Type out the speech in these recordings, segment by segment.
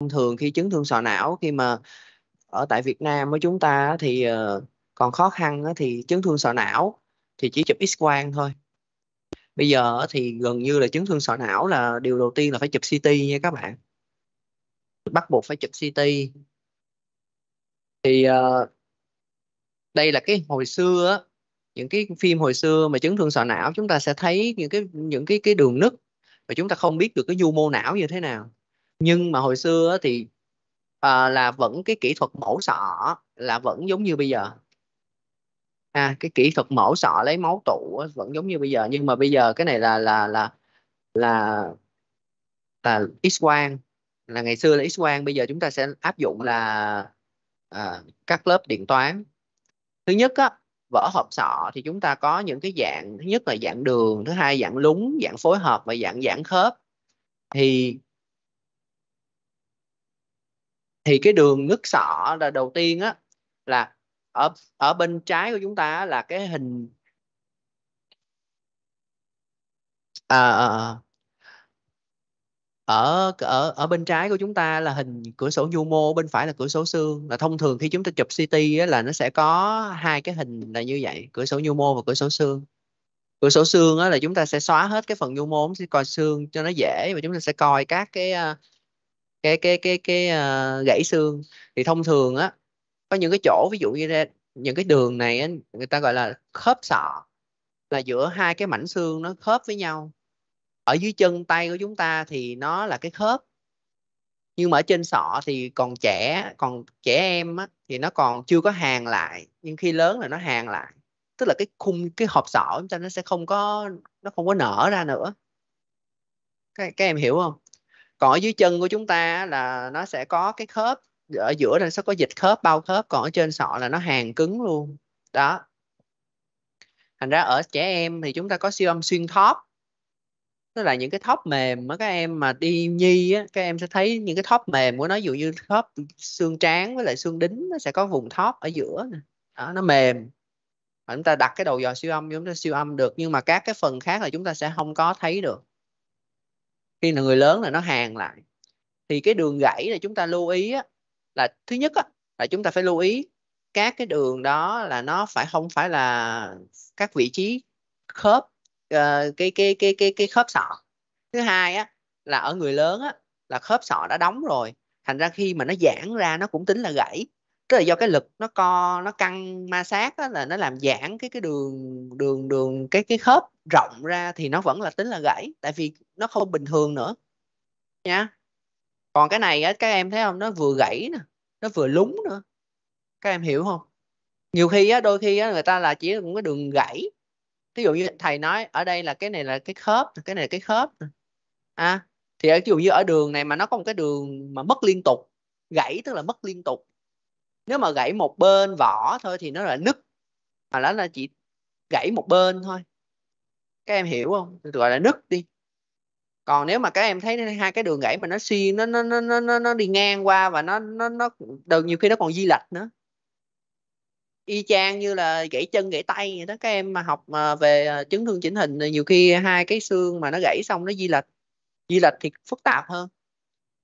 thông thường khi chấn thương sọ não khi mà ở tại Việt Nam với chúng ta thì ờ, còn khó khăn thì chấn thương sọ não thì chỉ chụp X quang thôi bây giờ thì gần như là chấn thương sọ não là điều đầu tiên là phải chụp CT nha các bạn bắt buộc phải chụp CT thì ờ, đây là cái hồi xưa những cái phim hồi xưa mà chấn thương sọ não chúng ta sẽ thấy những cái những cái cái đường nứt mà chúng ta không biết được cái du mô não như thế nào nhưng mà hồi xưa thì à, là vẫn cái kỹ thuật mổ sọ là vẫn giống như bây giờ à, cái kỹ thuật mổ sọ lấy máu tụ vẫn giống như bây giờ nhưng mà bây giờ cái này là là là là là x quang là ngày xưa là x quang bây giờ chúng ta sẽ áp dụng là à, các lớp điện toán thứ nhất á vỡ hộp sọ thì chúng ta có những cái dạng thứ nhất là dạng đường thứ hai dạng lúng dạng phối hợp và dạng dạng khớp thì thì cái đường nứt sọ là đầu tiên á là ở ở bên trái của chúng ta là cái hình à, à, à, ở ở ở bên trái của chúng ta là hình cửa sổ nhu mô bên phải là cửa sổ xương là thông thường khi chúng ta chụp CT á, là nó sẽ có hai cái hình là như vậy cửa sổ nhu mô và cửa sổ xương cửa sổ xương á, là chúng ta sẽ xóa hết cái phần nhu mô sẽ coi xương cho nó dễ và chúng ta sẽ coi các cái à, cái cái cái cái uh, gãy xương thì thông thường á có những cái chỗ ví dụ như ra những cái đường này á, người ta gọi là khớp sọ là giữa hai cái mảnh xương nó khớp với nhau ở dưới chân tay của chúng ta thì nó là cái khớp nhưng mà ở trên sọ thì còn trẻ còn trẻ em á, thì nó còn chưa có hàng lại nhưng khi lớn là nó hàng lại tức là cái khung cái hộp sọ chúng ta nó sẽ không có nó không có nở ra nữa các, các em hiểu không còn ở dưới chân của chúng ta là nó sẽ có cái khớp ở giữa là sẽ có dịch khớp bao khớp còn ở trên sọ là nó hàng cứng luôn đó thành ra ở trẻ em thì chúng ta có siêu âm xuyên thóp tức là những cái thóp mềm mà các em mà đi nhi á, các em sẽ thấy những cái thóp mềm của nó dụ như thóp xương trán với lại xương đính nó sẽ có vùng thóp ở giữa đó, nó mềm và chúng ta đặt cái đầu dò siêu âm chúng ta siêu âm được nhưng mà các cái phần khác là chúng ta sẽ không có thấy được khi là người lớn là nó hàng lại thì cái đường gãy là chúng ta lưu ý á, là thứ nhất á, là chúng ta phải lưu ý các cái đường đó là nó phải không phải là các vị trí khớp uh, cái cái cái cái cái khớp sọ thứ hai á là ở người lớn á là khớp sọ đã đóng rồi thành ra khi mà nó giãn ra nó cũng tính là gãy tức là do cái lực nó co nó căng ma sát á, là nó làm giãn cái cái đường đường đường cái cái khớp rộng ra thì nó vẫn là tính là gãy tại vì nó không bình thường nữa nha còn cái này á các em thấy không nó vừa gãy nè nó vừa lúng nữa các em hiểu không nhiều khi á đôi khi á người ta là chỉ là một cái đường gãy ví dụ như thầy nói ở đây là cái này là cái khớp cái này là cái khớp à thì ví dụ như ở đường này mà nó có một cái đường mà mất liên tục gãy tức là mất liên tục nếu mà gãy một bên vỏ thôi thì nó là nứt mà nó là chỉ gãy một bên thôi các em hiểu không gọi là nứt đi còn nếu mà các em thấy hai cái đường gãy mà nó xuyên nó nó nó nó nó đi ngang qua và nó nó nó đợt nhiều khi nó còn di lệch nữa y chang như là gãy chân gãy tay vậy đó các em mà học à, về à, chấn thương chỉnh hình nhiều khi hai cái xương mà nó gãy xong nó di lệch di lệch thì phức tạp hơn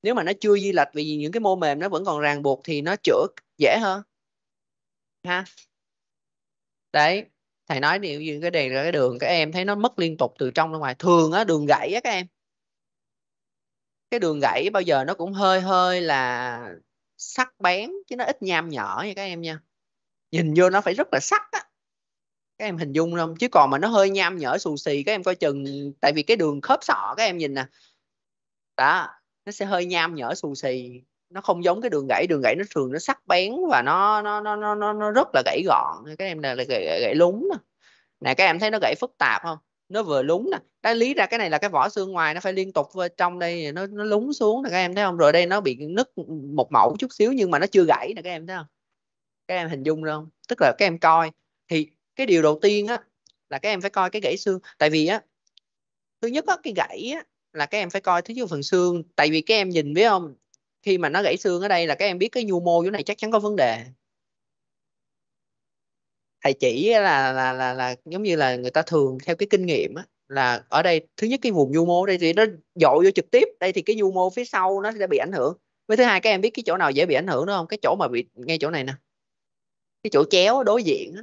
nếu mà nó chưa di lệch vì những cái mô mềm nó vẫn còn ràng buộc thì nó chữa dễ hơn ha đấy thầy nói điều gì cái đèn cái đường các em thấy nó mất liên tục từ trong ra ngoài thường á đường gãy á các em cái đường gãy bao giờ nó cũng hơi hơi là sắc bén chứ nó ít nham nhỏ nha các em nha nhìn vô nó phải rất là sắc á các em hình dung không chứ còn mà nó hơi nham nhở xù xì các em coi chừng tại vì cái đường khớp sọ các em nhìn nè đó nó sẽ hơi nham nhở xù xì nó không giống cái đường gãy đường gãy nó thường nó sắc bén và nó nó nó nó nó, nó rất là gãy gọn các em là, là gãy, gãy lúng nè nè các em thấy nó gãy phức tạp không nó vừa lúng nè đã lý ra cái này là cái vỏ xương ngoài nó phải liên tục trong đây nó nó lúng xuống nè các em thấy không rồi đây nó bị nứt một mẫu chút xíu nhưng mà nó chưa gãy nè các em thấy không các em hình dung được không tức là các em coi thì cái điều đầu tiên á là các em phải coi cái gãy xương tại vì á thứ nhất á cái gãy á là các em phải coi thứ nhất phần xương tại vì các em nhìn biết không khi mà nó gãy xương ở đây là các em biết cái nhu mô chỗ này chắc chắn có vấn đề thầy chỉ là là là là giống như là người ta thường theo cái kinh nghiệm á là ở đây thứ nhất cái vùng nhu mô đây thì nó dội vô trực tiếp đây thì cái nhu mô phía sau nó sẽ bị ảnh hưởng với thứ hai các em biết cái chỗ nào dễ bị ảnh hưởng đúng không cái chỗ mà bị ngay chỗ này nè cái chỗ chéo đối diện á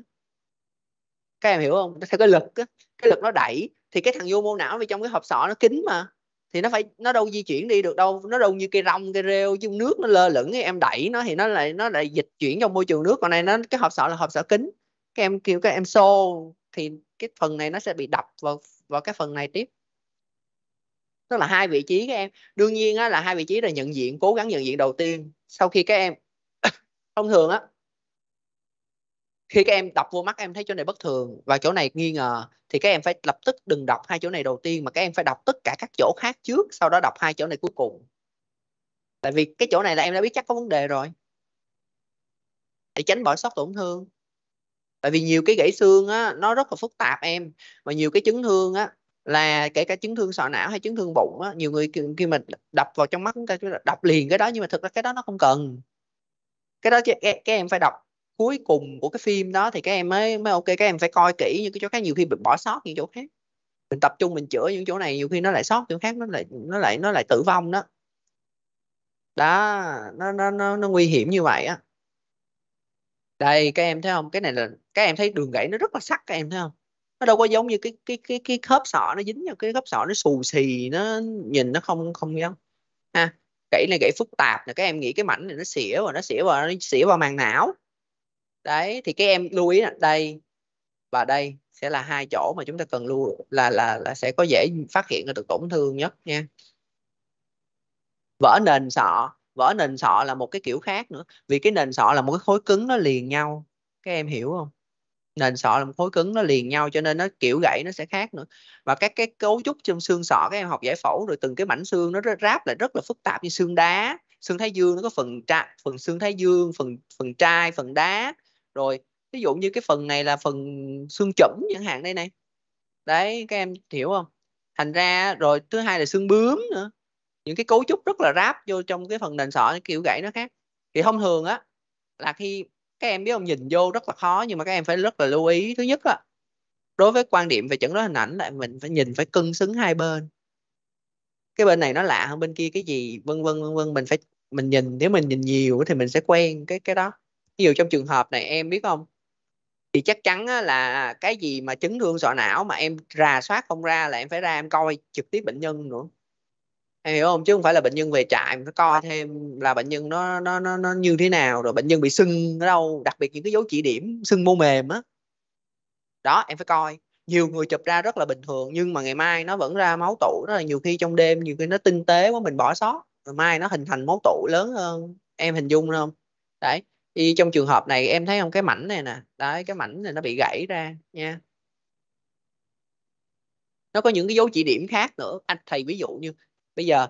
các em hiểu không theo cái lực á cái lực nó đẩy thì cái thằng nhu mô não vì trong cái hộp sọ nó kín mà thì nó phải nó đâu di chuyển đi được đâu nó đâu như cây rong cây rêu chứ nước nó lơ lửng em đẩy nó thì nó lại nó lại dịch chuyển trong môi trường nước còn này nó cái hộp sọ là hộp sọ kính các em kêu các em xô thì cái phần này nó sẽ bị đập vào vào cái phần này tiếp tức là hai vị trí các em đương nhiên á, là hai vị trí là nhận diện cố gắng nhận diện đầu tiên sau khi các em thông thường á khi các em đọc vô mắt em thấy chỗ này bất thường và chỗ này nghi ngờ thì các em phải lập tức đừng đọc hai chỗ này đầu tiên mà các em phải đọc tất cả các chỗ khác trước sau đó đọc hai chỗ này cuối cùng tại vì cái chỗ này là em đã biết chắc có vấn đề rồi để tránh bỏ sót tổn thương tại vì nhiều cái gãy xương á nó rất là phức tạp em và nhiều cái chấn thương á là kể cả chấn thương sọ não hay chấn thương bụng á nhiều người khi mà đập vào trong mắt chúng ta đập liền cái đó nhưng mà thực ra cái đó nó không cần cái đó các em phải đọc cuối cùng của cái phim đó thì các em mới mới ok các em phải coi kỹ những cái chỗ khác nhiều khi bị bỏ sót những chỗ khác mình tập trung mình chữa những chỗ này nhiều khi nó lại sót chỗ khác nó lại nó lại nó lại tử vong đó đó nó nó nó, nó nguy hiểm như vậy á đây các em thấy không cái này là các em thấy đường gãy nó rất là sắc các em thấy không nó đâu có giống như cái cái cái cái khớp sọ nó dính vào cái khớp sọ nó xù xì nó nhìn nó không không giống ha gãy này gãy phức tạp là các em nghĩ cái mảnh này nó xỉa và nó xỉa vào nó xỉa vào màng não đấy thì các em lưu ý là đây và đây sẽ là hai chỗ mà chúng ta cần lưu là là là sẽ có dễ phát hiện được tổn thương nhất nha vỡ nền sọ vỡ nền sọ là một cái kiểu khác nữa vì cái nền sọ là một cái khối cứng nó liền nhau các em hiểu không nền sọ là một khối cứng nó liền nhau cho nên nó kiểu gãy nó sẽ khác nữa và các cái cấu trúc trong xương sọ các em học giải phẫu rồi từng cái mảnh xương nó ráp lại rất là phức tạp như xương đá xương thái dương nó có phần tra, phần xương thái dương phần phần trai phần đá rồi ví dụ như cái phần này là phần xương chẩm chẳng hạn đây này đấy các em hiểu không thành ra rồi thứ hai là xương bướm nữa những cái cấu trúc rất là ráp vô trong cái phần nền sọ kiểu gãy nó khác thì thông thường á là khi các em biết không nhìn vô rất là khó nhưng mà các em phải rất là lưu ý thứ nhất á đối với quan điểm về chẩn đoán hình ảnh là mình phải nhìn phải cân xứng hai bên cái bên này nó lạ hơn bên kia cái gì vân vân vân vân mình phải mình nhìn nếu mình nhìn nhiều thì mình sẽ quen cái cái đó ví dụ trong trường hợp này em biết không thì chắc chắn là cái gì mà chấn thương sọ não mà em rà soát không ra là em phải ra em coi trực tiếp bệnh nhân nữa em hiểu không chứ không phải là bệnh nhân về trại phải coi thêm là bệnh nhân nó nó nó nó như thế nào rồi bệnh nhân bị sưng ở đâu đặc biệt những cái dấu chỉ điểm sưng mô mềm á đó. đó em phải coi nhiều người chụp ra rất là bình thường nhưng mà ngày mai nó vẫn ra máu tụ đó là nhiều khi trong đêm nhiều khi nó tinh tế quá mình bỏ sót rồi mai nó hình thành máu tụ lớn hơn em hình dung không đấy thì trong trường hợp này em thấy không cái mảnh này nè đấy cái mảnh này nó bị gãy ra nha nó có những cái dấu chỉ điểm khác nữa anh thầy ví dụ như bây giờ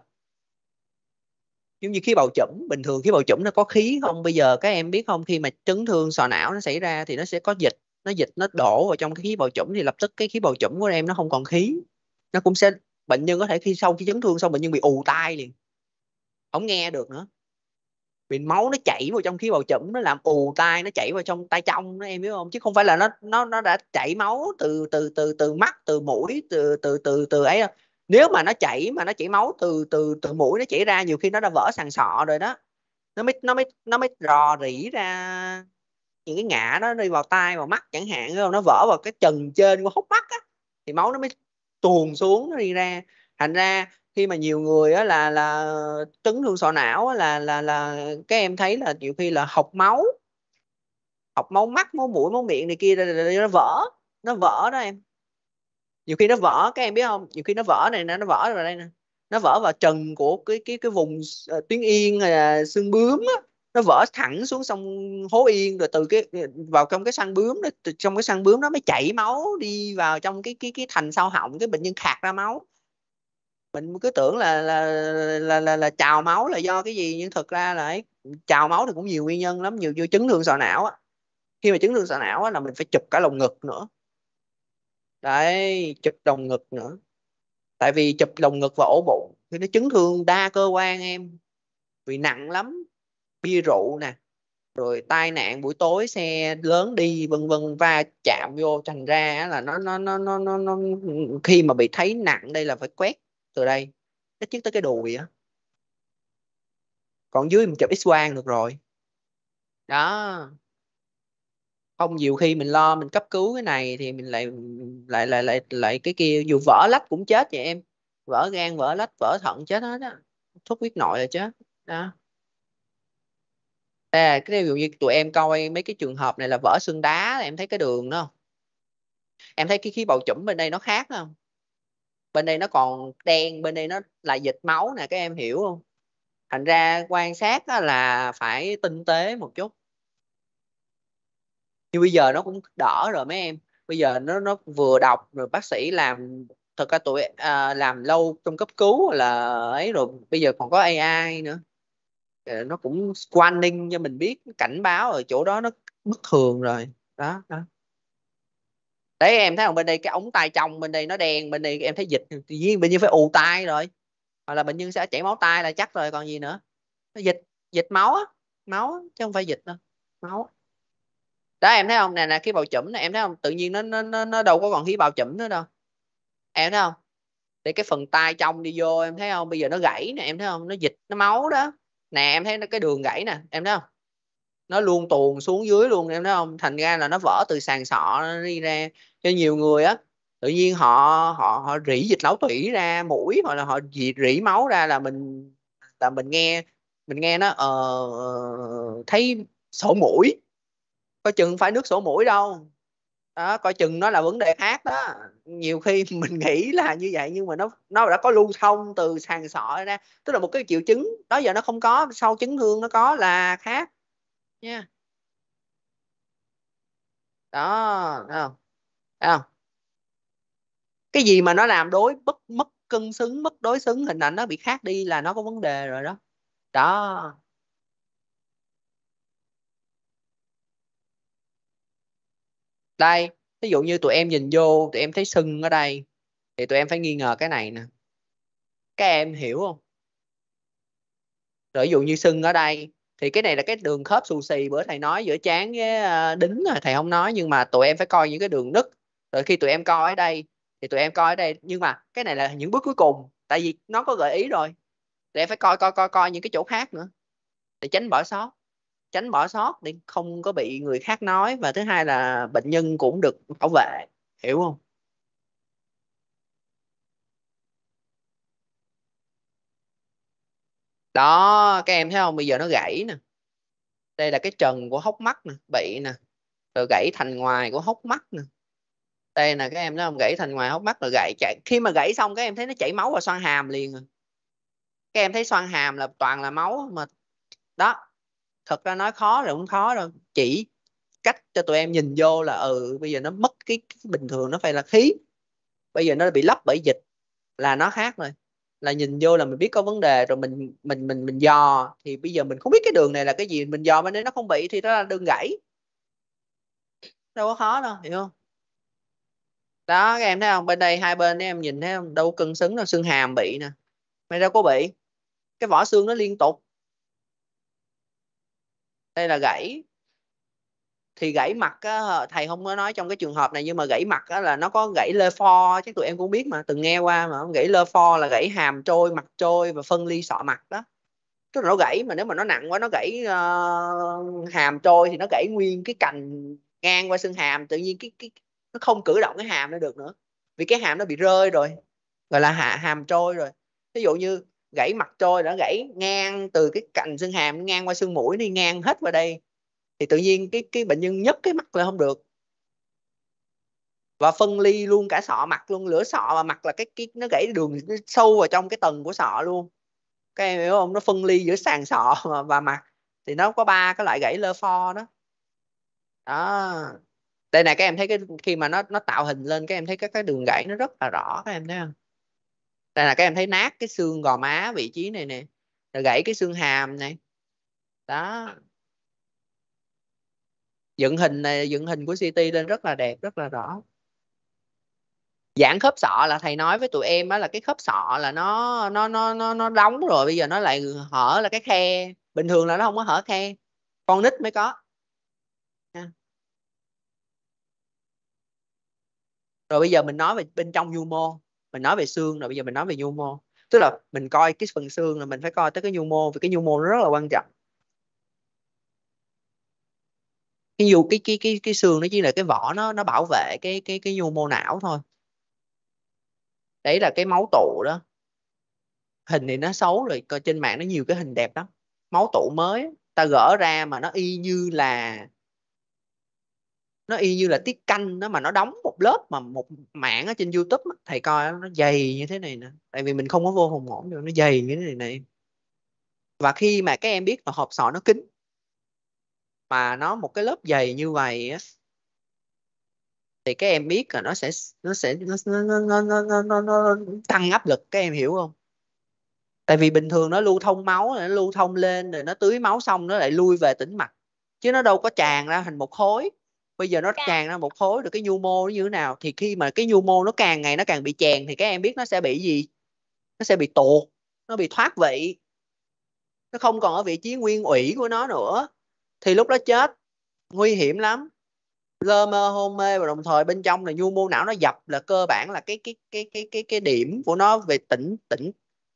giống như khí bầu chủng bình thường khí bầu chủng nó có khí không bây giờ các em biết không khi mà chấn thương sọ não nó xảy ra thì nó sẽ có dịch nó dịch nó đổ vào trong cái khí bầu chủng thì lập tức cái khí bầu chủng của em nó không còn khí nó cũng sẽ bệnh nhân có thể khi sau khi chấn thương xong bệnh nhân bị ù tai liền không nghe được nữa vì máu nó chảy vào trong khí bào chủng nó làm ù tai nó chảy vào trong tai trong đó em biết không chứ không phải là nó nó nó đã chảy máu từ từ từ từ mắt từ mũi từ từ từ từ ấy đâu. nếu mà nó chảy mà nó chảy máu từ từ từ mũi nó chảy ra nhiều khi nó đã vỡ sàn sọ rồi đó nó mới nó mới nó mới rò rỉ ra những cái ngã nó đi vào tai vào mắt chẳng hạn không nó vỡ vào cái trần trên của hốc mắt á thì máu nó mới tuồn xuống nó đi ra thành ra khi mà nhiều người á, là là chấn thương sọ não á, là là là các em thấy là nhiều khi là học máu học máu mắt máu mũi máu miệng này kia nó vỡ nó vỡ đó em nhiều khi nó vỡ các em biết không nhiều khi nó vỡ này nè nó vỡ vào đây nè nó vỡ vào trần của cái cái cái vùng uh, tuyến yên uh, xương bướm á nó vỡ thẳng xuống sông hố yên rồi từ cái ờ, vào trong cái săn bướm đó trong cái săn bướm nó mới chảy máu đi vào trong cái cái cái thành sau họng cái bệnh nhân khạc ra máu mình cứ tưởng là là là là, là trào máu là do cái gì nhưng thật ra là ấy, trào máu thì cũng nhiều nguyên nhân lắm nhiều vô chấn thương sọ não á khi mà chấn thương sọ não á là mình phải chụp cả lồng ngực nữa đấy chụp lồng ngực nữa tại vì chụp lồng ngực và ổ bụng thì nó chấn thương đa cơ quan em vì nặng lắm bia rượu nè rồi tai nạn buổi tối xe lớn đi vân vân va chạm vô thành ra là nó nó nó nó, nó khi mà bị thấy nặng đây là phải quét từ đây ít nhất tới cái đùi á còn dưới mình chụp x quang được rồi đó không nhiều khi mình lo mình cấp cứu cái này thì mình lại lại lại lại lại cái kia dù vỡ lách cũng chết vậy em vỡ gan vỡ lách vỡ thận chết hết á thuốc huyết nội là chết đó à, cái điều như tụi em coi mấy cái trường hợp này là vỡ xương đá em thấy cái đường đó không em thấy cái khí bầu chủng bên đây nó khác không bên đây nó còn đen bên đây nó là dịch máu nè các em hiểu không thành ra quan sát là phải tinh tế một chút như bây giờ nó cũng đỡ rồi mấy em bây giờ nó nó vừa đọc rồi bác sĩ làm thật ra tụi à, làm lâu trong cấp cứu là ấy rồi bây giờ còn có AI nữa ờ, nó cũng scanning cho mình biết cảnh báo ở chỗ đó nó bất thường rồi đó đó đấy em thấy không bên đây cái ống tay trong bên đây nó đen bên đây em thấy dịch tự nhiên bệnh nhân phải ù tai rồi hoặc là bệnh nhân sẽ chảy máu tay là chắc rồi còn gì nữa nó dịch dịch máu á máu chứ không phải dịch đâu máu á. đó em thấy không nè nè khi bào chẩm này em thấy không tự nhiên nó nó nó, nó đâu có còn khí bào chẩm nữa đâu em thấy không để cái phần tay trong đi vô em thấy không bây giờ nó gãy nè em thấy không nó dịch nó máu đó nè em thấy nó cái đường gãy nè em thấy không nó luôn tuồn xuống dưới luôn em thấy không thành ra là nó vỡ từ sàn sọ nó đi ra cho nhiều người á tự nhiên họ họ họ rỉ dịch lão tủy ra mũi hoặc là họ rỉ, rỉ máu ra là mình là mình nghe mình nghe nó uh, thấy sổ mũi coi chừng phải nước sổ mũi đâu đó coi chừng nó là vấn đề khác đó nhiều khi mình nghĩ là như vậy nhưng mà nó nó đã có lưu thông từ sàn sọ ra tức là một cái triệu chứng đó giờ nó không có sau chấn thương nó có là khác nha đó thấy không thấy không cái gì mà nó làm đối bất mất cân xứng mất đối xứng hình ảnh nó bị khác đi là nó có vấn đề rồi đó đó đây ví dụ như tụi em nhìn vô tụi em thấy sưng ở đây thì tụi em phải nghi ngờ cái này nè các em hiểu không rồi ví dụ như sưng ở đây thì cái này là cái đường khớp xì bữa thầy nói giữa chán với ờ, đính rồi thầy không nói nhưng mà tụi em phải coi những cái đường nứt rồi khi tụi em coi ở đây thì tụi em coi ở đây nhưng mà cái này là những bước cuối cùng tại vì nó có gợi ý rồi tụi em phải coi coi coi coi những cái chỗ khác nữa để tránh bỏ sót tránh bỏ sót để không có bị người khác nói và thứ hai là bệnh nhân cũng được bảo vệ hiểu không đó các em thấy không bây giờ nó gãy nè đây là cái trần của hốc mắt nè bị nè rồi gãy thành ngoài của hốc mắt nè đây là các em thấy không gãy thành ngoài hốc mắt rồi gãy chạy khi mà gãy xong các em thấy nó chảy máu vào xoang hàm liền rồi các em thấy xoang hàm là toàn là máu mà đó thật ra nói khó rồi cũng khó rồi chỉ cách cho tụi em nhìn vô là ừ bây giờ nó mất cái, cái bình thường nó phải là khí bây giờ nó bị lấp bởi dịch là nó khác rồi là nhìn vô là mình biết có vấn đề rồi mình mình mình mình dò thì bây giờ mình không biết cái đường này là cái gì mình dò mà nếu nó không bị thì nó là đường gãy đâu có khó đâu hiểu không đó các em thấy không bên đây hai bên em nhìn thấy không đâu cân xứng đâu xương hàm bị nè mày đâu có bị cái vỏ xương nó liên tục đây là gãy thì gãy mặt á, thầy không có nói trong cái trường hợp này nhưng mà gãy mặt á, là nó có gãy lơ pho chắc tụi em cũng biết mà từng nghe qua mà gãy lơ pho là gãy hàm trôi mặt trôi và phân ly sọ mặt đó tức là nó gãy mà nếu mà nó nặng quá nó gãy uh, hàm trôi thì nó gãy nguyên cái cành ngang qua xương hàm tự nhiên cái cái nó không cử động cái hàm nó được nữa vì cái hàm nó bị rơi rồi gọi là hạ hàm trôi rồi ví dụ như gãy mặt trôi nó gãy ngang từ cái cành xương hàm ngang qua xương mũi đi ngang hết qua đây thì tự nhiên cái cái bệnh nhân nhấc cái mặt là không được và phân ly luôn cả sọ mặt luôn lửa sọ và mặt là cái cái nó gãy đường nó sâu vào trong cái tầng của sọ luôn các em hiểu không nó phân ly giữa sàn sọ và, và mặt thì nó có ba cái loại gãy lơ pho đó đó đây này các em thấy cái khi mà nó nó tạo hình lên các em thấy các cái đường gãy nó rất là rõ các em thấy không đây là các em thấy nát cái xương gò má vị trí này nè rồi gãy cái xương hàm này đó dựng hình này dựng hình của City lên rất là đẹp rất là rõ giãn khớp sọ là thầy nói với tụi em á là cái khớp sọ là nó nó nó nó nó đóng rồi bây giờ nó lại hở là cái khe bình thường là nó không có hở khe con nít mới có rồi bây giờ mình nói về bên trong nhu mô mình nói về xương rồi bây giờ mình nói về nhu mô tức là mình coi cái phần xương là mình phải coi tới cái nhu mô vì cái nhu mô nó rất là quan trọng cái dù cái cái cái cái xương nó chỉ là cái vỏ nó nó bảo vệ cái cái cái nhu mô não thôi đấy là cái máu tụ đó hình thì nó xấu rồi coi trên mạng nó nhiều cái hình đẹp lắm máu tụ mới ta gỡ ra mà nó y như là nó y như là tiết canh đó mà nó đóng một lớp mà một mảng ở trên youtube thầy coi nó dày như thế này nè tại vì mình không có vô phòng ngủ được nó dày như thế này này và khi mà các em biết là hộp sọ nó kính mà nó một cái lớp dày như vậy á thì các em biết là nó sẽ nó sẽ nó, nó, nó, nó, nó, nó, nó tăng áp lực các em hiểu không tại vì bình thường nó lưu thông máu nó lưu thông lên rồi nó tưới máu xong nó lại lui về tĩnh mạch chứ nó đâu có tràn ra thành một khối bây giờ nó dạ. tràn ra một khối được cái nhu mô nó như thế nào thì khi mà cái nhu mô nó càng ngày nó càng bị tràn thì các em biết nó sẽ bị gì nó sẽ bị tuột nó bị thoát vị nó không còn ở vị trí nguyên ủy của nó nữa thì lúc đó chết nguy hiểm lắm lơ mơ hôn mê và đồng thời bên trong là nhu mô não nó dập là cơ bản là cái cái cái cái cái cái điểm của nó về tỉnh tỉnh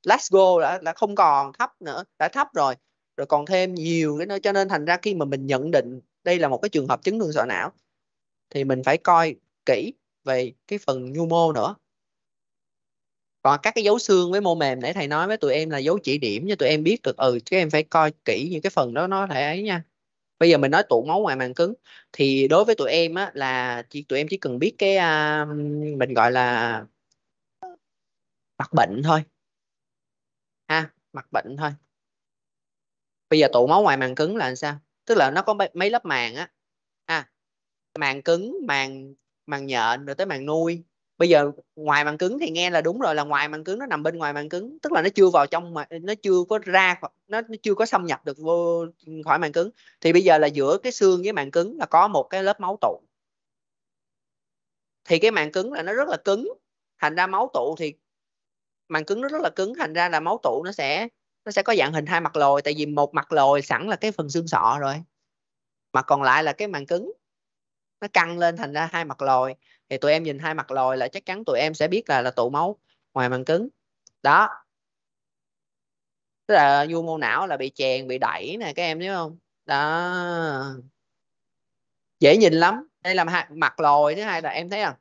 let's go đã đã không còn thấp nữa đã thấp rồi rồi còn thêm nhiều cái nữa cho nên thành ra khi mà mình nhận định đây là một cái trường hợp chấn thương sọ não thì mình phải coi kỹ về cái phần nhu mô nữa còn các cái dấu xương với mô mềm nãy thầy nói với tụi em là dấu chỉ điểm cho tụi em biết được ừ các em phải coi kỹ những cái phần đó nó thể ấy nha bây giờ mình nói tụ máu ngoài màng cứng thì đối với tụi em á là chỉ tụi em chỉ cần biết cái uh, mình gọi là mặt bệnh thôi ha mặt bệnh thôi bây giờ tụ máu ngoài màng cứng là sao tức là nó có mấy lớp màng á ha màng cứng màng màng nhện rồi tới màng nuôi bây giờ ngoài màng cứng thì nghe là đúng rồi là ngoài màng cứng nó nằm bên ngoài màng cứng tức là nó chưa vào trong mà nó chưa có ra nó, nó chưa có xâm nhập được vô khỏi màng cứng thì bây giờ là giữa cái xương với màng cứng là có một cái lớp máu tụ thì cái màng cứng là nó rất là cứng thành ra máu tụ thì màng cứng nó rất là cứng thành ra là máu tụ nó sẽ nó sẽ có dạng hình hai mặt lồi tại vì một mặt lồi sẵn là cái phần xương sọ rồi mà còn lại là cái màng cứng nó căng lên thành ra hai mặt lồi thì tụi em nhìn hai mặt lồi là chắc chắn tụi em sẽ biết là là tụ máu ngoài màng cứng đó tức là nhu mô não là bị chèn bị đẩy nè các em thấy không đó dễ nhìn lắm đây là mặt lồi thứ hai là em thấy không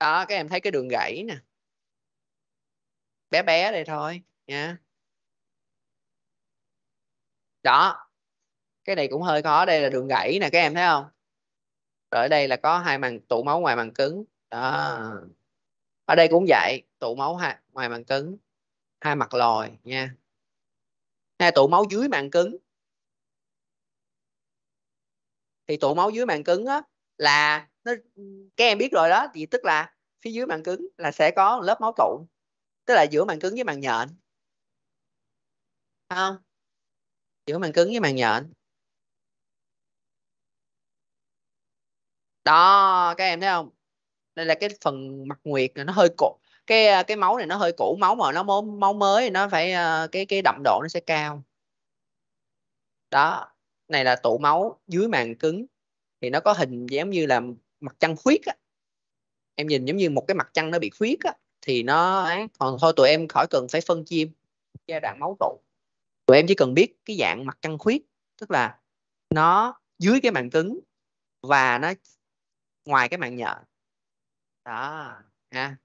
đó các em thấy cái đường gãy nè bé bé đây thôi nha đó cái này cũng hơi khó đây là đường gãy nè các em thấy không rồi ở đây là có hai màng tụ máu ngoài màng cứng đó ở đây cũng vậy tụ máu ngoài màng cứng hai mặt lồi nha hai tụ máu dưới màng cứng thì tụ máu dưới màng cứng á là nó các em biết rồi đó thì tức là phía dưới màng cứng là sẽ có lớp máu tụ tức là giữa màng cứng với màng nhện không giữa màng cứng với màng nhện đó các em thấy không đây là cái phần mặt nguyệt nó hơi cũ cái à, cái máu này nó hơi cũ máu mà nó máu, máu mới thì nó phải à, cái cái đậm độ nó sẽ cao đó này là tụ máu dưới màng cứng thì nó có hình giống như là mặt trăng khuyết á em nhìn giống như một cái mặt trăng nó bị khuyết á thì nó còn thôi tụi em khỏi cần phải phân chia giai đoạn máu tụ tụi em chỉ cần biết cái dạng mặt trăng khuyết tức là nó dưới cái màng cứng và nó ngoài cái mạng nhện đó ha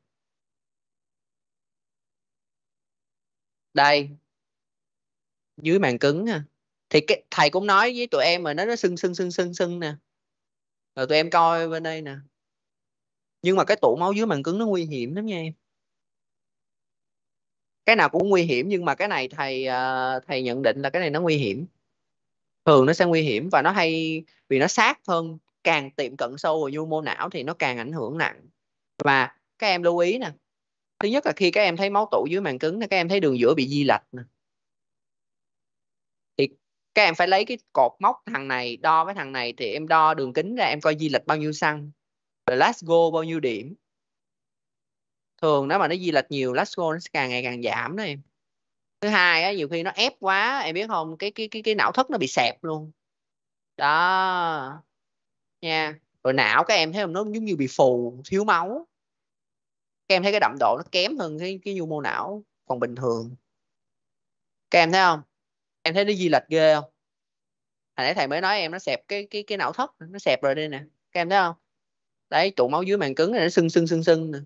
đây dưới màn cứng ha. thì cái, thầy cũng nói với tụi em mà nó nó sưng sưng sưng sưng sưng nè rồi tụi em coi bên đây nè nhưng mà cái tụ máu dưới màn cứng nó nguy hiểm lắm nha em cái nào cũng nguy hiểm nhưng mà cái này thầy ờ, thầy nhận định là cái này nó nguy hiểm thường nó sẽ nguy hiểm và nó hay vì nó sát hơn càng tiệm cận sâu vào nhu mô não thì nó càng ảnh hưởng nặng và các em lưu ý nè thứ nhất là khi các em thấy máu tụ dưới màng cứng các em thấy đường giữa bị di lệch nè thì các em phải lấy cái cột móc thằng này đo với thằng này thì em đo đường kính ra em coi di lệch bao nhiêu xăng rồi last go bao nhiêu điểm thường nếu mà nó di lệch nhiều last go nó sẽ càng ngày càng giảm đó em thứ hai á nhiều khi nó ép quá em biết không cái cái cái cái não thất nó bị sẹp luôn đó nha rồi não các em thấy không nó giống như bị phù thiếu máu các em thấy cái đậm độ nó kém hơn cái, cái nhu mô não còn bình thường các em thấy không em thấy nó di lệch ghê không hồi nãy thầy mới nói em nó xẹp cái cái cái não thất nó xẹp rồi đây nè các em thấy không đấy tụ máu dưới màng cứng này nó sưng sưng sưng sưng nè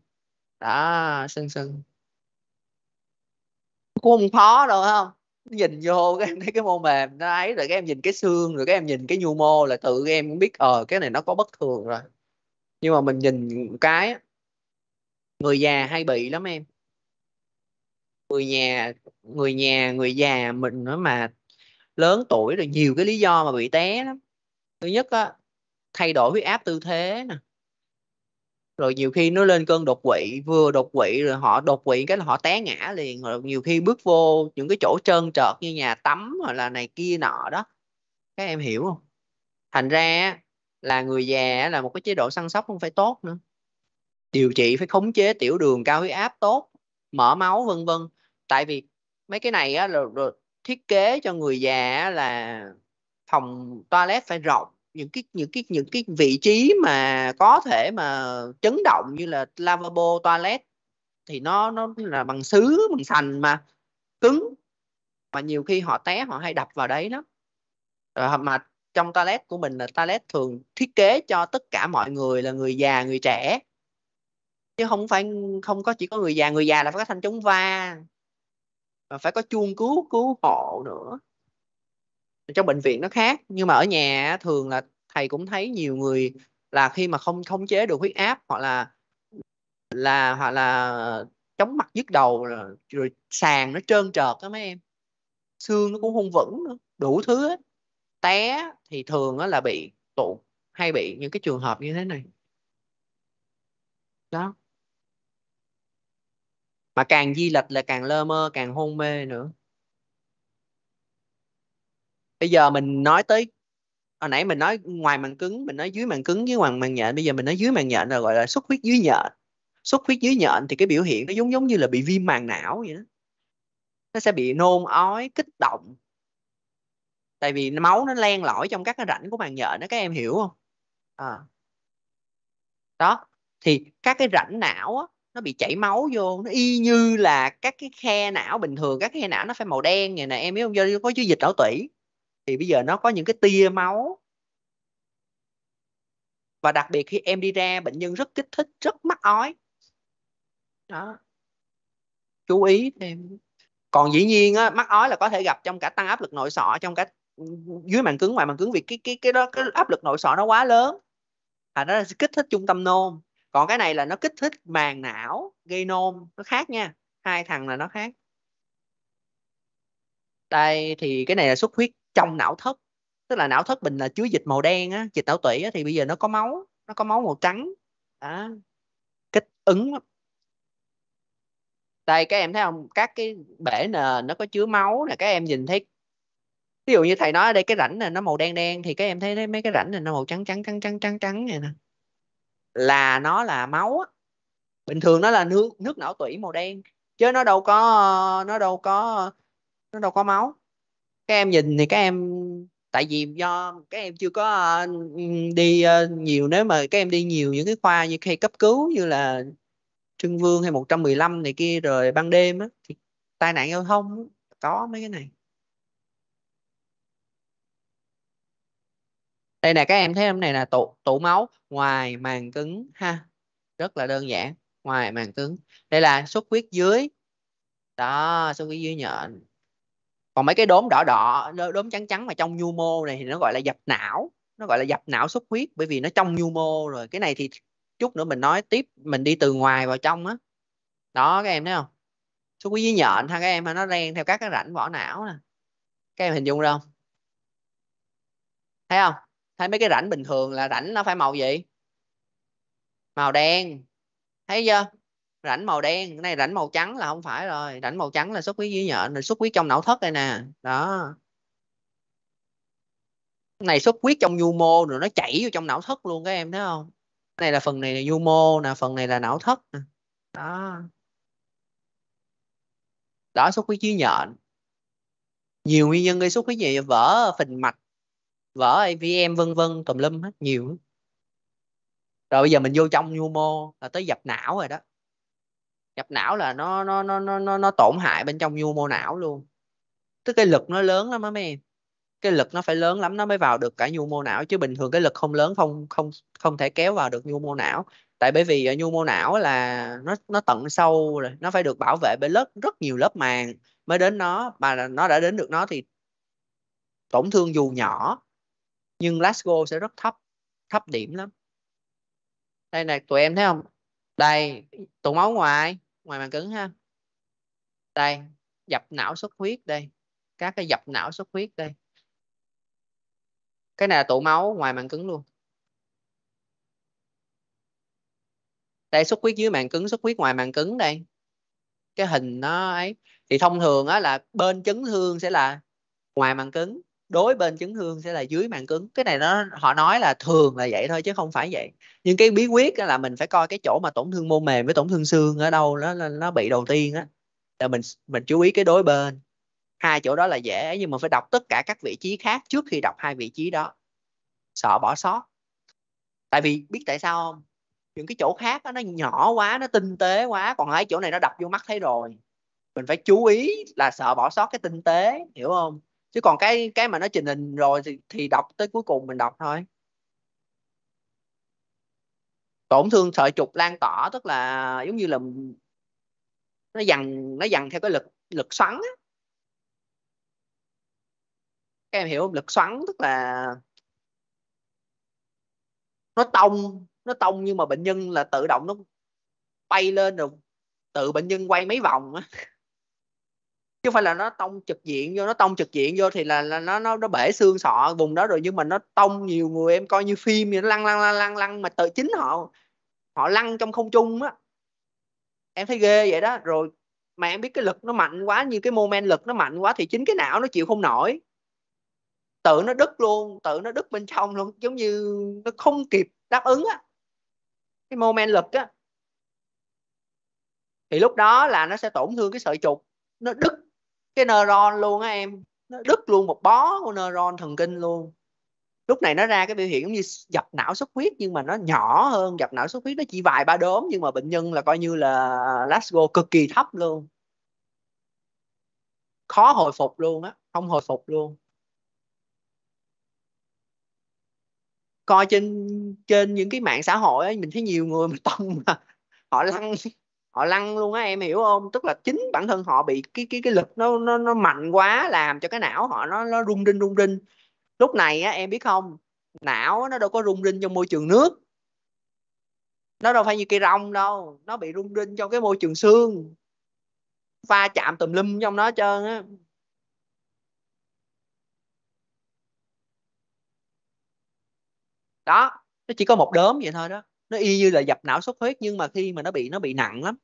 đó sưng sưng cũng không khó đâu không nhìn vô các em thấy cái mô mềm nó ấy rồi các em nhìn cái xương rồi các em nhìn cái nhu mô là tự em cũng biết ờ cái này nó có bất thường rồi nhưng mà mình nhìn cái người già hay bị lắm em người nhà người nhà người già mình nữa mà lớn tuổi rồi nhiều cái lý do mà bị té lắm thứ nhất á thay đổi huyết áp tư thế nè rồi nhiều khi nó lên cơn đột quỵ vừa đột quỵ rồi họ đột quỵ cái là họ té ngã liền rồi nhiều khi bước vô những cái chỗ trơn trợt như nhà tắm hoặc là này kia nọ đó các em hiểu không thành ra là người già là một cái chế độ săn sóc không phải tốt nữa điều trị phải khống chế tiểu đường cao huyết áp tốt mở máu vân vân tại vì mấy cái này á là, là thiết kế cho người già là phòng toilet phải rộng những cái những cái những cái vị trí mà có thể mà chấn động như là lavabo toilet thì nó nó là bằng sứ bằng sành mà cứng mà nhiều khi họ té họ hay đập vào đấy lắm rồi mà trong toilet của mình là toilet thường thiết kế cho tất cả mọi người là người già người trẻ chứ không phải không có chỉ có người già người già là phải có thanh chống va mà phải có chuông cứu cứu hộ nữa trong bệnh viện nó khác nhưng mà ở nhà thường là thầy cũng thấy nhiều người là khi mà không khống chế được huyết áp hoặc là là hoặc là chóng mặt dứt đầu rồi, rồi sàn nó trơn trợt đó mấy em xương nó cũng không vững đủ thứ hết. té thì thường là bị tụ hay bị những cái trường hợp như thế này đó mà càng di lệch là càng lơ mơ càng hôn mê nữa bây giờ mình nói tới hồi nãy mình nói ngoài màng cứng mình nói dưới màng cứng với ngoài màng nhện bây giờ mình nói dưới màng nhện là gọi là xuất huyết dưới nhện xuất huyết dưới nhện thì cái biểu hiện nó giống giống như là bị viêm màng não vậy đó nó sẽ bị nôn ói kích động tại vì máu nó len lỏi trong các cái rãnh của màng nhện đó các em hiểu không à. đó thì các cái rãnh não á, nó bị chảy máu vô nó y như là các cái khe não bình thường các cái khe não nó phải màu đen vậy nè em biết không do có chứa dịch não tủy thì bây giờ nó có những cái tia máu và đặc biệt khi em đi ra bệnh nhân rất kích thích rất mắc ói đó chú ý thêm còn dĩ nhiên á, mắc ói là có thể gặp trong cả tăng áp lực nội sọ trong cả dưới màng cứng ngoài màng cứng vì cái cái cái đó cái áp lực nội sọ nó quá lớn à nó kích thích trung tâm nôn còn cái này là nó kích thích màng não gây nôn nó khác nha hai thằng là nó khác đây thì cái này là xuất huyết trong não thất tức là não thất mình là chứa dịch màu đen á dịch não tủy á, thì bây giờ nó có máu nó có máu màu trắng đó kích ứng lắm đây các em thấy không các cái bể nè nó có chứa máu nè các em nhìn thấy ví dụ như thầy nói ở đây cái rãnh này nó màu đen đen thì các em thấy, thấy mấy cái rãnh này nó màu trắng trắng trắng trắng trắng trắng này nè là nó là máu bình thường nó là nước nước não tủy màu đen chứ nó đâu có nó đâu có nó đâu có máu các em nhìn thì các em tại vì do các em chưa có uh, đi uh, nhiều nếu mà các em đi nhiều những cái khoa như khi cấp cứu như là Trưng Vương hay 115 này kia rồi ban đêm á thì tai nạn giao thông có mấy cái này đây nè các em thấy em này là tụ tụ máu ngoài màng cứng ha rất là đơn giản ngoài màng cứng đây là xuất huyết dưới đó xuất huyết dưới nhện còn mấy cái đốm đỏ đỏ đốm trắng trắng mà trong nhu mô này thì nó gọi là dập não nó gọi là dập não xuất huyết bởi vì nó trong nhu mô rồi cái này thì chút nữa mình nói tiếp mình đi từ ngoài vào trong á đó. đó các em thấy không xuất huyết dưới nhện ha các em nó len theo các cái rãnh vỏ não nè các em hình dung không thấy không thấy mấy cái rãnh bình thường là rãnh nó phải màu gì màu đen thấy chưa rãnh màu đen cái này rãnh màu trắng là không phải rồi rãnh màu trắng là xuất huyết dưới nhện rồi xuất huyết trong não thất đây nè đó cái này xuất huyết trong nhu mô rồi nó chảy vô trong não thất luôn các em thấy không cái này là phần này là nhu mô nè phần này là não thất nè đó đó xuất huyết dưới nhện nhiều nguyên nhân gây xuất huyết gì vỡ phình mạch vỡ AVM vân vân tùm lum hết nhiều rồi bây giờ mình vô trong nhu mô là tới dập não rồi đó gặp não là nó nó nó nó nó, nó tổn hại bên trong nhu mô não luôn tức cái lực nó lớn lắm á mấy em cái lực nó phải lớn lắm nó mới vào được cả nhu mô não chứ bình thường cái lực không lớn không không không thể kéo vào được nhu mô não tại bởi vì ờ, nhu mô não là nó nó tận sâu rồi nó phải được bảo vệ bởi lớp rất nhiều lớp màng mới đến nó mà nó đã đến được nó thì tổn thương dù nhỏ nhưng Glasgow sẽ rất thấp thấp điểm lắm đây này tụi em thấy không đây tụ máu ngoài ngoài màng cứng ha đây dập não xuất huyết đây các cái dập não xuất huyết đây cái này là tụ máu ngoài màng cứng luôn đây xuất huyết dưới màng cứng xuất huyết ngoài màng cứng đây cái hình nó ấy thì thông thường á là bên chấn thương sẽ là ngoài màng cứng đối bên chấn thương sẽ là dưới màng cứng cái này nó họ nói là thường là vậy thôi chứ không phải vậy nhưng cái bí quyết là mình phải coi cái chỗ mà tổn thương mô mềm với tổn thương xương ở đâu nó nó bị đầu tiên á là mình mình chú ý cái đối bên hai chỗ đó là dễ nhưng mà phải đọc tất cả các vị trí khác trước khi đọc hai vị trí đó sợ bỏ sót tại vì biết tại sao không những cái chỗ khác đó, nó nhỏ quá nó tinh tế quá còn ở chỗ này nó đập vô mắt thấy rồi mình phải chú ý là sợ bỏ sót cái tinh tế hiểu không chứ còn cái cái mà nó trình hình rồi thì, thì đọc tới cuối cùng mình đọc thôi tổn thương sợi trục lan tỏa tức là giống như là nó dằn nó dằn theo cái lực lực xoắn á. các em hiểu không lực xoắn tức là nó tông nó tông nhưng mà bệnh nhân là tự động nó bay lên rồi tự bệnh nhân quay mấy vòng á chứ phải là nó tông trực diện vô nó tông trực diện vô thì là, là nó nó nó bể xương sọ vùng đó rồi nhưng mà nó tông nhiều người em coi như phim vậy nó lăn lăn lăn lăn lăn mà tự chính họ họ lăn trong không trung á em thấy ghê vậy đó rồi mà em biết cái lực nó mạnh quá như cái moment lực nó mạnh quá thì chính cái não nó chịu không nổi tự nó đứt luôn tự nó đứt bên trong luôn giống như nó không kịp đáp ứng á cái moment lực á thì lúc đó là nó sẽ tổn thương cái sợi trục nó đứt cái neuron luôn á em nó đứt luôn một bó của neuron thần kinh luôn lúc này nó ra cái biểu hiện giống như dập não xuất huyết nhưng mà nó nhỏ hơn dập não xuất huyết nó chỉ vài ba đốm nhưng mà bệnh nhân là coi như là lasgo cực kỳ thấp luôn khó hồi phục luôn á không hồi phục luôn coi trên trên những cái mạng xã hội ấy, mình thấy nhiều người mà tâm mà họ lăn họ lăn luôn á em hiểu không tức là chính bản thân họ bị cái cái cái lực nó nó nó mạnh quá làm cho cái não họ nó nó rung rinh rung rinh lúc này á em biết không não nó đâu có rung rinh trong môi trường nước nó đâu phải như cây rong đâu nó bị rung rinh trong cái môi trường xương pha chạm tùm lum trong nó trơn á đó nó chỉ có một đốm vậy thôi đó nó y như là dập não xuất huyết nhưng mà khi mà nó bị nó bị nặng lắm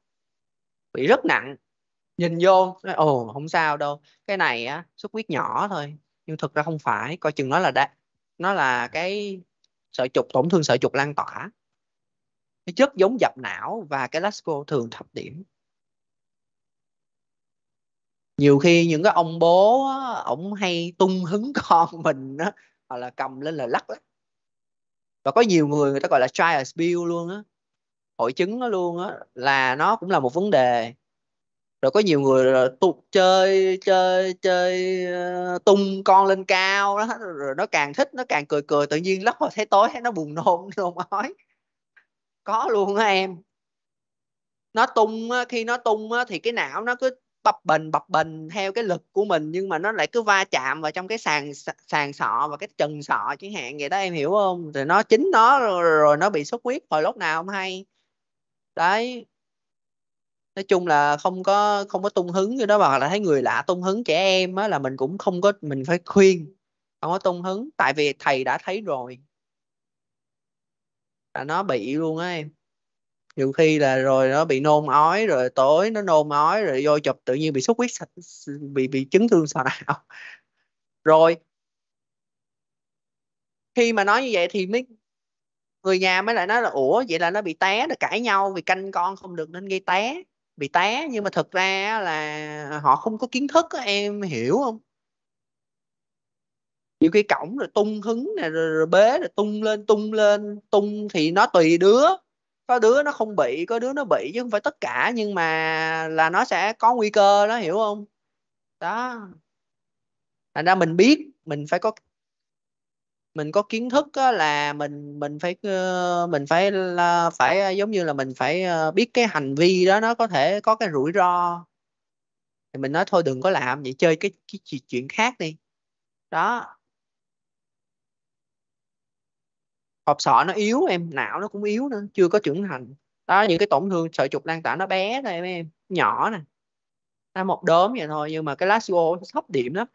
bị rất nặng nhìn vô nói, ồ không sao đâu cái này á xuất huyết nhỏ thôi nhưng thực ra không phải coi chừng nó là đã nó là cái sợi trục tổn thương sợi trục lan tỏa cái chất giống dập não và cái lasco thường thấp điểm nhiều khi những cái ông bố ổng hay tung hứng con mình đó, hoặc là cầm lên là lắc lắc và có nhiều người người ta gọi là trial bill luôn á hội chứng nó luôn á là nó cũng là một vấn đề rồi có nhiều người ờ, tụt chơi chơi chơi ờ, tung con lên cao đó rồi nó càng thích nó càng cười cười tự nhiên lóc vào thấy tối thấy nó buồn nôn nôn ói có luôn á em nó tung á, khi nó tung á, thì cái não nó cứ bập bình bập bình theo cái lực của mình nhưng mà nó lại cứ va chạm vào trong cái sàn sàn sọ và cái trần sọ chẳng hạn vậy đó em hiểu không rồi nó chính nó rồi, rồi nó bị xuất huyết hồi lúc nào không hay đấy nói chung là không có không có tung hứng như đó mà là thấy người lạ tung hứng trẻ em á là mình cũng không có mình phải khuyên không có tung hứng tại vì thầy đã thấy rồi là nó bị luôn á em nhiều khi là rồi nó bị nôn ói rồi tối nó nôn ói rồi vô chụp tự nhiên bị xuất huyết bị bị chấn thương sọ não rồi khi mà nói như vậy thì mới người nhà mới lại nói là ủa vậy là nó bị té được cãi nhau vì canh con không được nên gây té bị té nhưng mà thật ra là họ không có kiến thức em hiểu không nhiều khi cổng rồi tung hứng này rồi, rồi bế rồi tung lên tung lên tung thì nó tùy đứa có đứa nó không bị có đứa nó bị chứ không phải tất cả nhưng mà là nó sẽ có nguy cơ đó hiểu không đó thành ra mình biết mình phải có mình có kiến thức là mình mình phải ờ, mình phải là phải ờ, giống như là mình phải ờ, biết cái hành vi đó nó có thể có cái rủi ro thì mình nói thôi đừng có làm vậy chơi cái, cái chuyện khác đi đó hộp sọ nó yếu em não nó cũng yếu nữa chưa có trưởng thành đó những cái tổn thương sợi trục lan tỏa nó bé thôi em em nhỏ nè nó một đốm vậy thôi nhưng mà cái Lazio thấp điểm lắm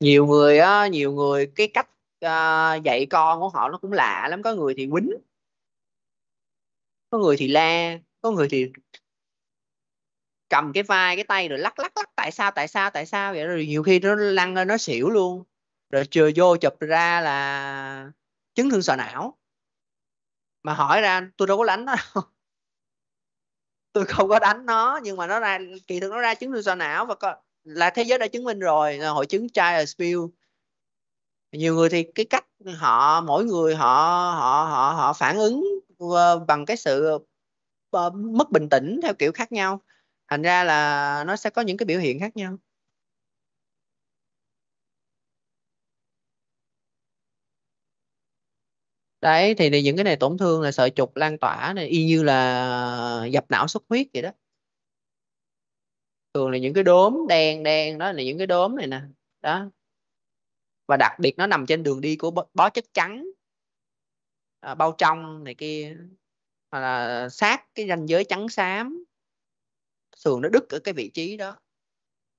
nhiều người á nhiều người cái cách uh, dạy con của họ nó cũng lạ lắm có người thì quýnh có người thì la có người thì cầm cái vai cái tay rồi lắc lắc lắc tại sao tại sao tại sao vậy rồi nhiều khi nó lăn lên nó xỉu luôn rồi chừa vô chụp ra là chấn thương sọ não mà hỏi ra tôi đâu có đánh nó đâu tôi không có đánh nó nhưng mà nó ra kỳ thực nó ra chứng thương sọ não và có, là thế giới đã chứng minh rồi là hội chứng child spill nhiều người thì cái cách họ mỗi người họ họ họ họ phản ứng ờ, bằng cái sự ờ, mất bình tĩnh theo kiểu khác nhau thành ra là nó sẽ có những cái biểu hiện khác nhau đấy thì, những cái này tổn thương là sợi trục lan tỏa này y như là dập não xuất huyết vậy đó thường là những cái đốm đen đen đó là những cái đốm này nè đó và đặc biệt nó nằm trên đường đi của bó chất trắng à, bao trong này kia hoặc là sát cái ranh giới trắng xám thường nó đứt ở cái vị trí đó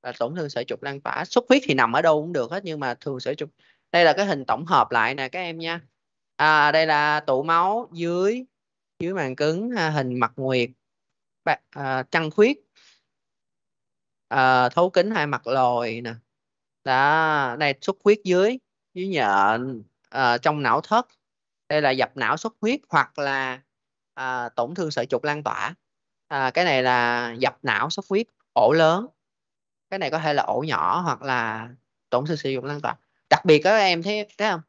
là tổn thương sợi trục lan tỏa xuất huyết thì nằm ở đâu cũng được hết nhưng mà thường sợi trục đây là cái hình tổng hợp lại nè các em nha à, đây là tụ máu dưới dưới màng cứng hình mặt nguyệt à, trăng khuyết à, thấu kính hai mặt lồi nè đó đây xuất huyết dưới dưới nhện à, trong não thất đây là dập não xuất huyết hoặc là à, tổn thương sợi trục lan tỏa à, cái này là dập não sốt huyết ổ lớn cái này có thể là ổ nhỏ hoặc là tổn thương sử dụng lan tỏa đặc biệt các em thấy thấy không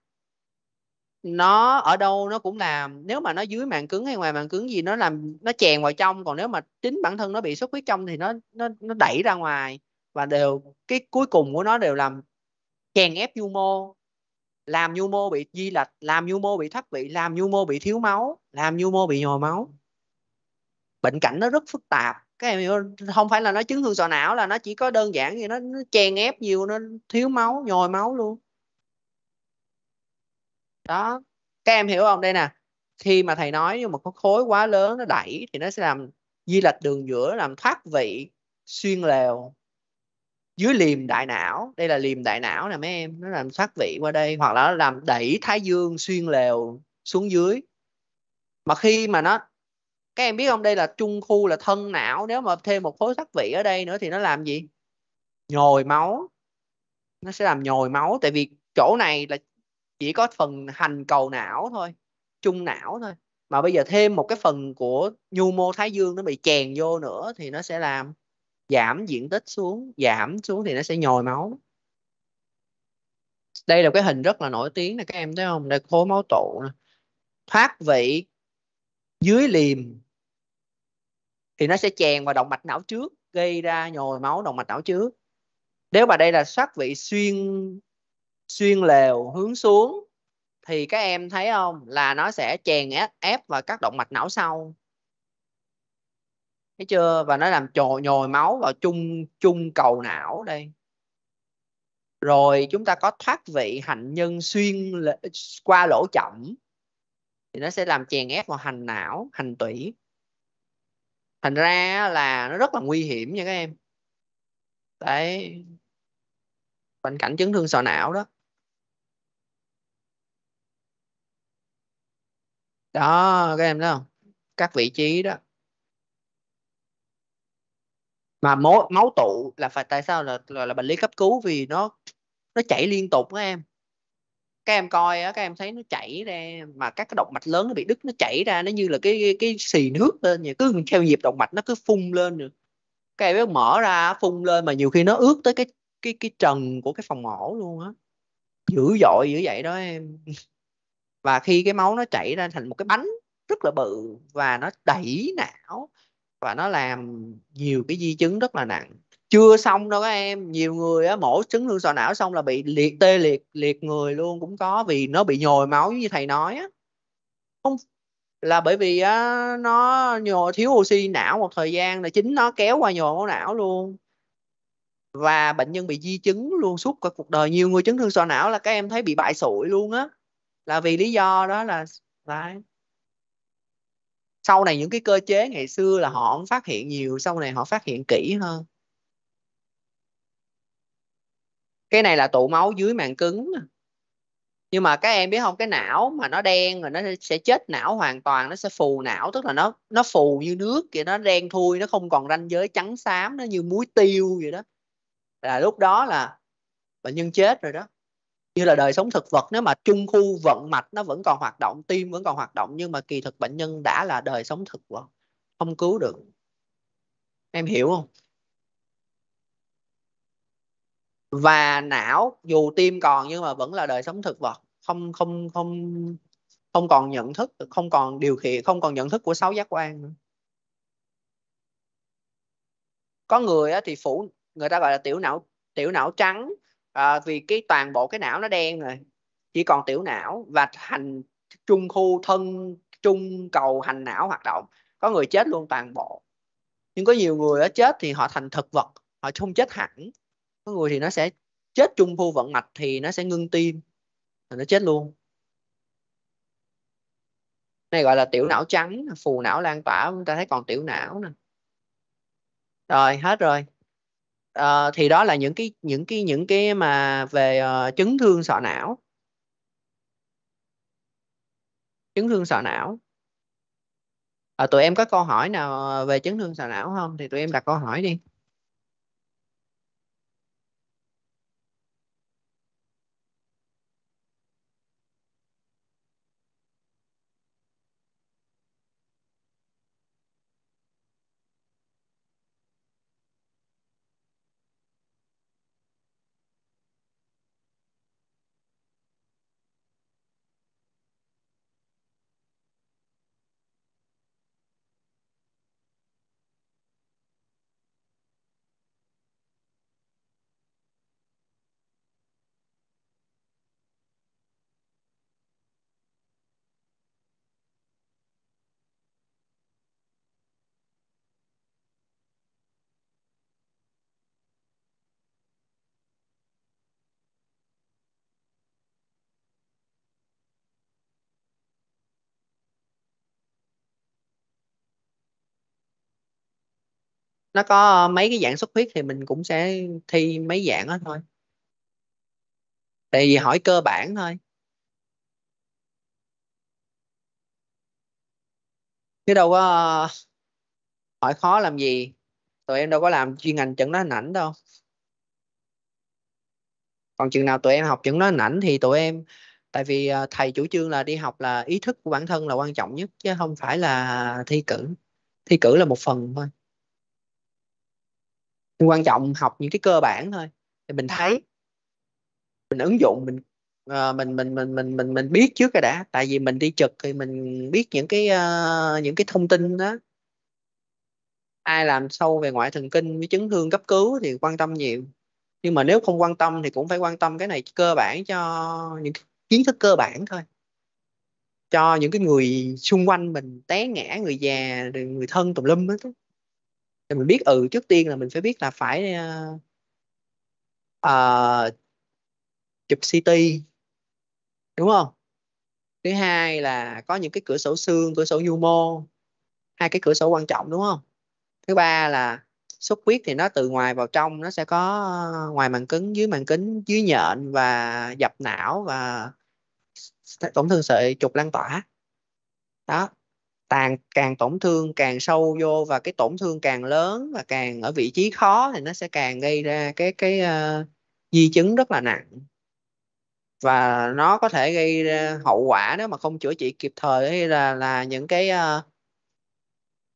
nó ở đâu nó cũng làm nếu mà nó dưới màng cứng hay ngoài màng cứng gì nó làm nó chèn vào trong còn nếu mà chính bản thân nó bị sốt huyết trong thì nó nó nó đẩy ra ngoài và đều cái cuối cùng của nó đều làm chèn ép nhu mô làm nhu mô bị di lệch làm nhu mô bị thoát vị làm nhu mô bị thiếu máu làm nhu mô bị nhồi máu bệnh cảnh nó rất phức tạp cái em hiểu không phải là nó chấn thương sọ não là nó chỉ có đơn giản như nó, nó chèn ép nhiều nó thiếu máu nhồi máu luôn đó các em hiểu không đây nè khi mà thầy nói nhưng mà có khối quá lớn nó đẩy thì nó sẽ làm di lệch đường giữa làm thoát vị xuyên lèo dưới liềm đại não đây là liềm đại não nè mấy em nó làm thoát vị qua đây hoặc là nó làm đẩy thái dương xuyên lèo xuống dưới mà khi mà nó các em biết không đây là trung khu là thân não nếu mà thêm một khối sắc vị ở đây nữa thì nó làm gì nhồi máu nó sẽ làm nhồi máu tại vì chỗ này là chỉ có phần hành cầu não thôi trung não thôi mà bây giờ thêm một cái phần của nhu mô thái dương nó bị chèn vô nữa thì nó sẽ làm giảm diện tích xuống giảm xuống thì nó sẽ nhồi máu đây là cái hình rất là nổi tiếng nè các em thấy không đây khối máu tụ nè thoát vị dưới liềm thì nó sẽ chèn vào động mạch não trước gây ra nhồi máu động mạch não trước nếu mà đây là sát vị xuyên xuyên lều hướng xuống thì các em thấy không là nó sẽ chèn ép, ép vào các động mạch não sau thấy chưa và nó làm trồi nhồi máu vào chung chung cầu não đây rồi chúng ta có thoát vị hạnh nhân xuyên qua lỗ chậm thì nó sẽ làm chèn ép vào hành não hành tủy thành ra là nó rất là nguy hiểm nha các em đấy bệnh cảnh chấn thương sọ não đó đó các em thấy không các vị trí đó mà máu máu tụ là phải tại sao là là, là bệnh lý cấp cứu vì nó nó chảy liên tục các em các em coi á các em thấy nó chảy ra mà các cái động mạch lớn nó bị đứt nó chảy ra nó như là cái cái xì nước lên vậy cứ theo nhịp động mạch nó cứ phun lên rồi các em biết mở ra phun lên mà nhiều khi nó ướt tới cái cái cái trần của cái phòng mổ luôn á dữ dội dữ vậy đó em và khi cái máu nó chảy ra thành một cái bánh rất là bự và nó đẩy não và nó làm nhiều cái di chứng rất là nặng chưa xong đâu các em nhiều người á mổ chấn thương sọ não xong là bị liệt tê liệt liệt người luôn cũng có vì nó bị nhồi máu như thầy nói á không là bởi vì á, nó nhồi thiếu oxy não một thời gian là chính nó kéo qua nhồi máu não luôn và bệnh nhân bị di chứng luôn suốt cả cuộc đời nhiều người chấn thương sọ não là các em thấy bị bại sụi luôn á là vì lý do đó là phải sau này những cái cơ chế ngày xưa là họ không phát hiện nhiều sau này họ phát hiện kỹ hơn cái này là tụ máu dưới màng cứng nhưng mà các em biết không cái não mà nó đen rồi nó sẽ chết não hoàn toàn nó sẽ phù não tức là nó nó phù như nước vậy nó đen thui nó không còn ranh giới trắng xám nó như muối tiêu vậy đó là lúc đó là bệnh nhân chết rồi đó như là đời sống thực vật nếu mà trung khu vận mạch nó vẫn còn hoạt động tim vẫn còn hoạt động nhưng mà kỳ thực bệnh nhân đã là đời sống thực vật không cứu được em hiểu không và não dù tim còn nhưng mà vẫn là đời sống thực vật không không không không còn nhận thức không còn điều khiển không còn nhận thức của sáu giác quan nữa có người thì phủ người ta gọi là tiểu não tiểu não trắng à, vì cái toàn bộ cái não nó đen rồi chỉ còn tiểu não và hành trung khu thân trung cầu hành não hoạt động có người chết luôn toàn bộ nhưng có nhiều người chết thì họ thành thực vật họ không chết hẳn có người thì nó sẽ chết trung thu vận mạch thì nó sẽ ngưng tim rồi nó chết luôn này gọi là tiểu não trắng phù não lan tỏa chúng ta thấy còn tiểu não nè rồi hết rồi à, thì đó là những cái những cái những cái mà về uh, chấn thương sọ não chấn thương sọ não à, tụi em có câu hỏi nào về chấn thương sọ não không thì tụi em đặt câu hỏi đi nó có mấy cái dạng xuất huyết thì mình cũng sẽ thi mấy dạng đó thôi tại vì hỏi cơ bản thôi chứ đâu có ờ, hỏi khó làm gì tụi em đâu có làm chuyên ngành chẩn đoán hình ảnh đâu còn chừng nào tụi em học chẩn đoán hình ảnh thì tụi em tại vì ờ, thầy chủ trương là đi học là ý thức của bản thân là quan trọng nhất chứ không phải là thi cử thi cử là một phần thôi quan trọng học những cái cơ bản thôi thì mình thấy mình ứng dụng mình uh, mình mình mình mình mình mình biết trước cái đã tại vì mình đi trực thì mình biết những cái uh, những cái thông tin đó ai làm sâu về ngoại thần kinh với chấn thương cấp cứu thì quan tâm nhiều nhưng mà nếu không quan tâm thì cũng phải quan tâm cái này cơ bản cho những kiến thức cơ bản thôi cho những cái người xung quanh mình té ngã người già người thân tùm lum hết thì mình biết ừ trước tiên là mình phải biết là phải uh, uh, chụp CT đúng không thứ hai là có những cái cửa sổ xương cửa sổ mô hai cái cửa sổ quan trọng đúng không thứ ba là xuất huyết thì nó từ ngoài vào trong nó sẽ có ờ, ngoài màng cứng dưới màng kính dưới nhện và dập não và tổn thương sợi trục lan tỏa đó tàn càng tổn thương càng sâu vô và cái tổn thương càng lớn và càng ở vị trí khó thì nó sẽ càng gây ra cái cái uh, di chứng rất là nặng và nó có thể gây ra hậu quả nếu mà không chữa trị kịp thời hay là là những cái uh, ờ, uh,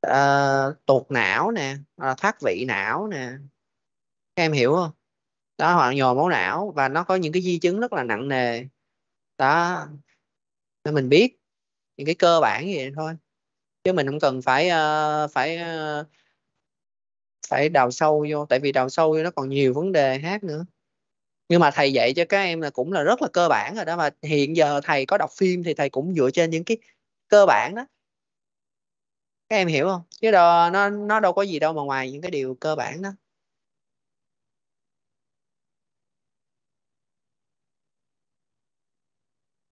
ờ, tụt não nè hoặc là thoát vị não nè các em hiểu không đó hoặc nhồi máu não và nó có những cái di chứng rất là nặng nề đó nên mình biết những cái cơ bản gì vậy thôi chứ mình không cần phải uh, phải uh, phải đào sâu vô tại vì đào sâu vô nó còn nhiều vấn đề khác nữa nhưng mà thầy dạy cho các em là cũng là rất là cơ bản rồi đó mà hiện giờ thầy có đọc phim thì thầy cũng dựa trên những cái cơ bản đó các em hiểu không chứ đâu nó nó đâu có gì đâu mà ngoài những cái điều cơ bản đó